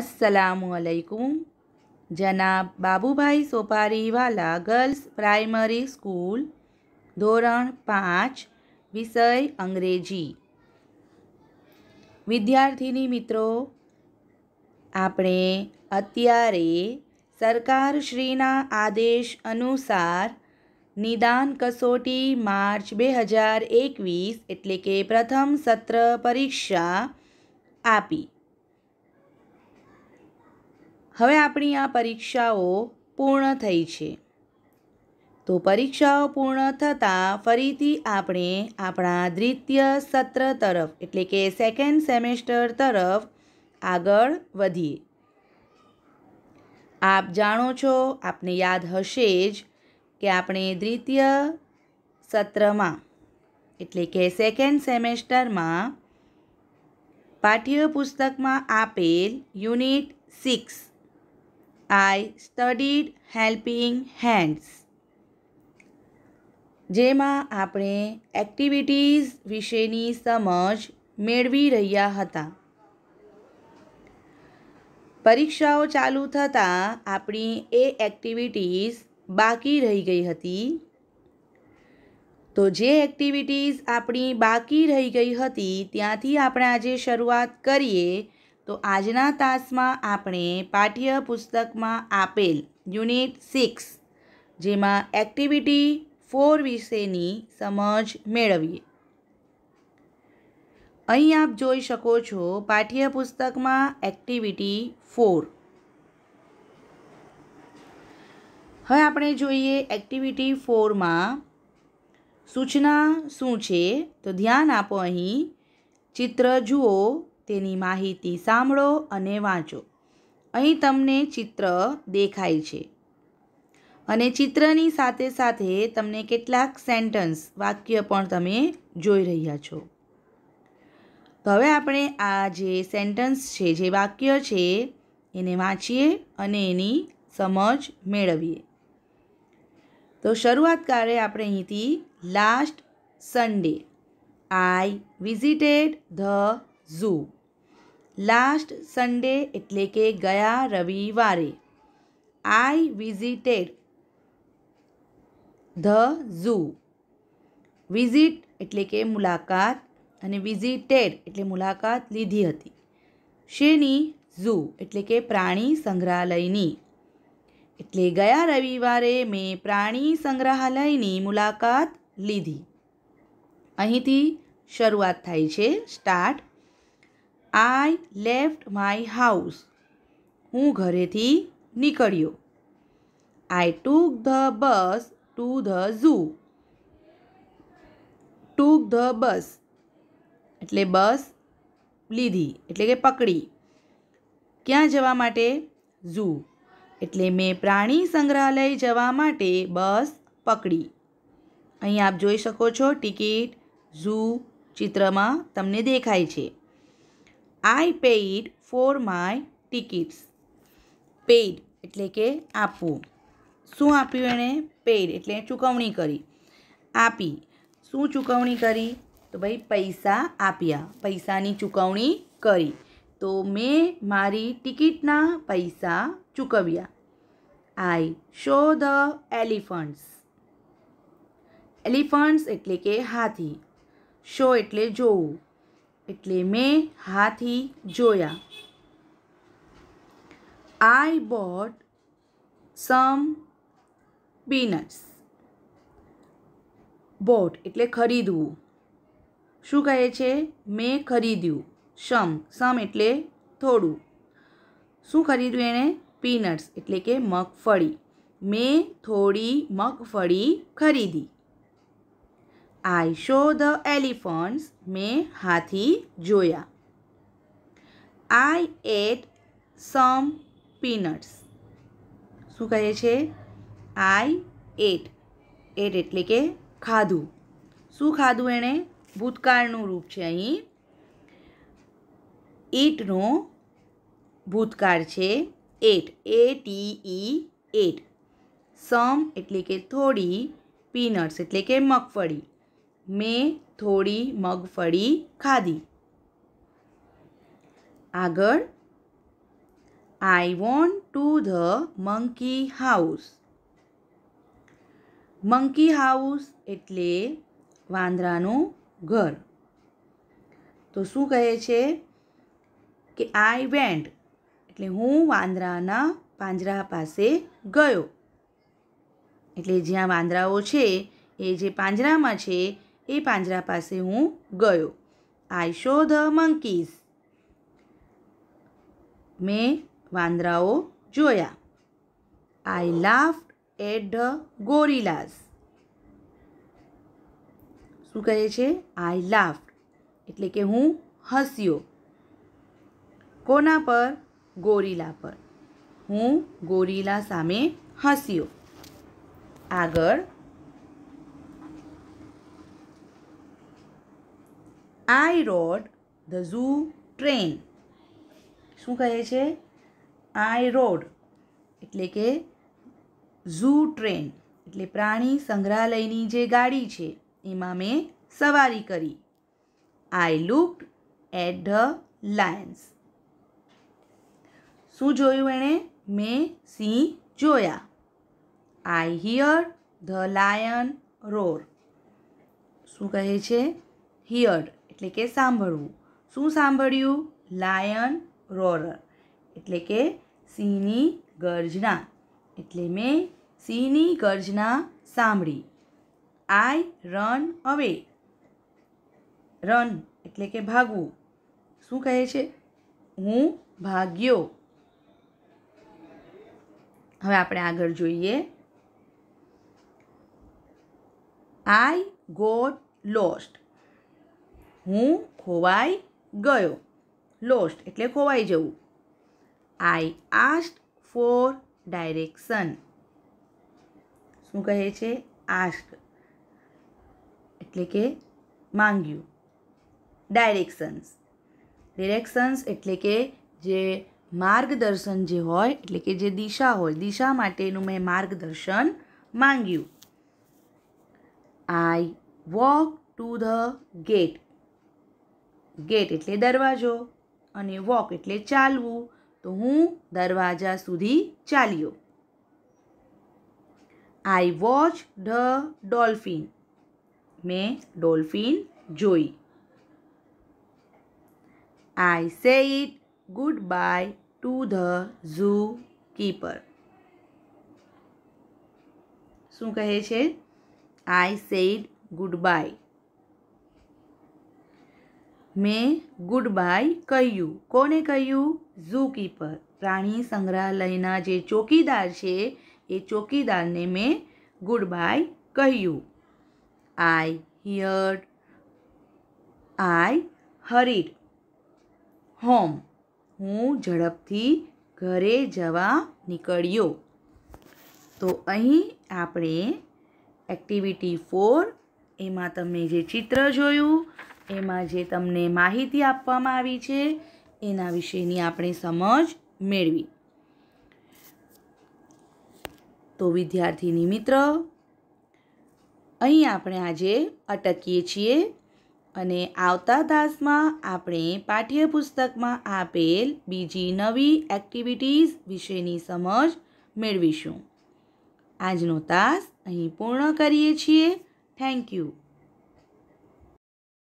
અસલામુઅલૈકુમ જનાબ Babubhai Sopariwala girls primary school ધોરણ પાંચ વિષય અંગ્રેજી વિદ્યાર્થીની મિત્રો આપણે અત્યારે સરકારશ્રીના આદેશ અનુસાર નિદાન કસોટી માર્ચ બે હજાર એકવીસ એટલે કે પ્રથમ સત્ર પરીક્ષા આપી હવે આપણી આ પરીક્ષાઓ પૂર્ણ થઈ છે તો પરીક્ષાઓ પૂર્ણ થતાં ફરીથી આપણે આપણા દ્વિતીય સત્ર તરફ એટલે કે સેકન્ડ સેમેસ્ટર તરફ આગળ વધીએ આપ જાણો છો આપને યાદ હશે જ કે આપણે દ્વિતીય સત્રમાં એટલે કે સેકન્ડ સેમેસ્ટરમાં પાઠ્યપુસ્તકમાં આપેલ unit six I studied helping hands જેમાં આપણે એક્ટિવિટીઝ વિશેની સમજ મેળવી રહ્યા હતા પરીક્ષાઓ ચાલુ થતાં આપણી એ એક્ટિવિટીઝ બાકી રહી ગઈ હતી તો જે એક્ટિવિટીઝ આપણી બાકી રહી ગઈ હતી ત્યાંથી આપણે આજે શરૂઆત કરીએ તો આજના તાસમાં આપણે પાઠ્યપુસ્તકમાં આપેલ યુનિટ સિક્સ જેમાં એક્ટિવિટી ફોર વિશેની સમજ મેળવીએ અહીં આપ જોઈ શકો છો પાઠ્યપુસ્તકમાં એક્ટિવિટી ફોર હવે આપણે જોઈએ એક્ટિવિટી ફોરમાં સૂચના શું છે તો ધ્યાન આપો અહીં ચિત્ર જુઓ તેની માહિતી સાંભળો અને વાંચો અહીં તમને ચિત્ર દેખાય છે અને ચિત્રની સાથે સાથે તમને કેટલાક સેન્ટન્સ વાક્ય પણ તમે જોઈ રહ્યા છો તો હવે આપણે આ જે સેન્ટન્સ છે જે વાક્ય છે એને વાંચીએ અને એની સમજ મેળવીએ તો શરૂઆત કારે આપણે અહીંથી last Sunday I visited the zoo last Sunday એટલે કે ગયા રવિવારે I visited the zoo visit એટલે કે મુલાકાત અને વિઝિટેડ એટલે મુલાકાત લીધી હતી શેની ઝૂ એટલે કે પ્રાણી સંગ્રહાલયની એટલે ગયા રવિવારે મેં પ્રાણી સંગ્રહાલયની મુલાકાત લીધી અહીંથી શરૂઆત થાય છે start I left my house હું ઘરેથી નીકળ્યો I took the bus to the zoo took the bus એટલે બસ લીધી એટલે કે પકડી ક્યાં જવા માટે ઝૂ એટલે મેં પ્રાણી સંગ્રહાલય જવા માટે બસ પકડી અહીં આપ જોઈ શકો છો ટિકિટ ઝૂ ચિત્રમાં તમને દેખાય છે I paid for my tickets paid એટલે કે આપવું શું આપ્યું એણે પેઇડ એટલે ચૂકવણી કરી આપી શું ચૂકવણી કરી તો ભાઈ પૈસા આપ્યા પૈસાની ચૂકવણી કરી તો મેં મારી ટિકિટના પૈસા ચૂકવ્યા I saw the elephants elephants એટલે કે હાથી શો એટલે જોવું એટલે મેં હાથી જોયા I bought some peanuts bought એટલે ખરીદવું શું કહે છે મેં ખરીદ્યું સમ સમ એટલે થોડું શું ખરીદ્યું એણે પીનટ્સ એટલે કે મગફળી મેં થોડી મગફળી ખરીદી આઈ શો ધ એલિફન્ટ્સ મેં હાથી જોયા આઈ એટ સમ પીનટ્સ શું કહે છે આઈ એટ એટ એટલે કે ખાધું શું ખાધું એણે ભૂતકાળનું રૂપ છે અહીં ઈટનો ભૂતકાળ છે ate A T E ate some એટલે કે થોડી પીનટ્સ એટલે કે મગફળી મેં થોડી મગફળી ખાધી આગળ I went to the monkey house monkey house એટલે વાંદરાનું ઘર તો શું કહે છે કે આઈ વેન્ટ એટલે હું વાંદરાના પાંજરા પાસે ગયો એટલે જ્યાં વાંદરાઓ છે એ જે પાંજરામાં છે એ પાંજરા પાસે હું ગયો આઈ શો ધ મંકીઝ મેં વાંદરાઓ જોયા I laughed at the gorillas શું કહે છે આઈ લાફ્ડ એટલે કે હું હસ્યો કોના પર ગોરીલા પર હું ગોરીલા સામે હસ્યો આગળ I rode the zoo train શું કહે છે આઈ રોડ એટલે કે ઝૂ ટ્રેન એટલે પ્રાણી સંગ્રહાલયની જે ગાડી છે એમાં મેં સવારી કરી I look at the lions શું જોયું એણે મેં સિંહ જોયા I hear the lion roar શું કહે છે હિયર્ડ એટલે કે સાંભળવું શું સાંભળ્યું લાયન રોરર એટલે કે સિંહની ગર્જના એટલે મેં સિંહની ગર્જના સાંભળી આઈ રન અવે રન એટલે કે ભાગવું શું કહે છે હું ભાગ્યો હવે આપણે આગળ જોઈએ આઈ ગોટ લોસ્ટ હું ખોવાઈ ગયો લોસ્ટ એટલે ખોવાઈ જવું આઈ આસ્ટ ફોર ડાયરેક્શન શું કહે છે આસ્ક એટલે કે માંગ્યું ડાયરેક્શન્સ ડિરેક્શન્સ એટલે કે જે માર્ગદર્શન જે હોય એટલે કે જે દિશા હોય દિશા માટેનું મેં માર્ગદર્શન માંગ્યું I walk to the gate gate એટલે દરવાજો અને વોક એટલે ચાલવું તો હું દરવાજા સુધી ચાલ્યો આઈ વોચ ધ ડોલ્ફિન મેં ડોલ્ફિન જોઈ I say it goodbye to the zookeeper શું કહે છે આઈ સેડ ગુડ બાય મેં ગુડ બાય કહ્યું કોને કહ્યું ઝૂકીપર પ્રાણી સંગ્રહાલયના જે ચોકીદાર છે એ ચોકીદારને મેં ગુડ બાય કહ્યું આઈ હિયર આઈ હરીડ હોમ હું ઝડપથી ઘરે જવા નીકળ્યો તો અહીં આપણે એક્ટિવિટી ફોર એમાં તમે જે ચિત્ર જોયું એમાં જે તમને માહિતી આપવામાં આવી છે એના વિશેની આપણે સમજ મેળવી તો વિદ્યાર્થીની મિત્ર અહીં આપણે આજે અટકીએ છીએ અને આવતા તાસમાં આપણે પાઠ્યપુસ્તકમાં આપેલ બીજી નવી એક્ટિવિટીઝ વિશેની સમજ મેળવીશું આજનો તાસ અહીં પૂર્ણ કરીએ છીએ થેન્ક યુ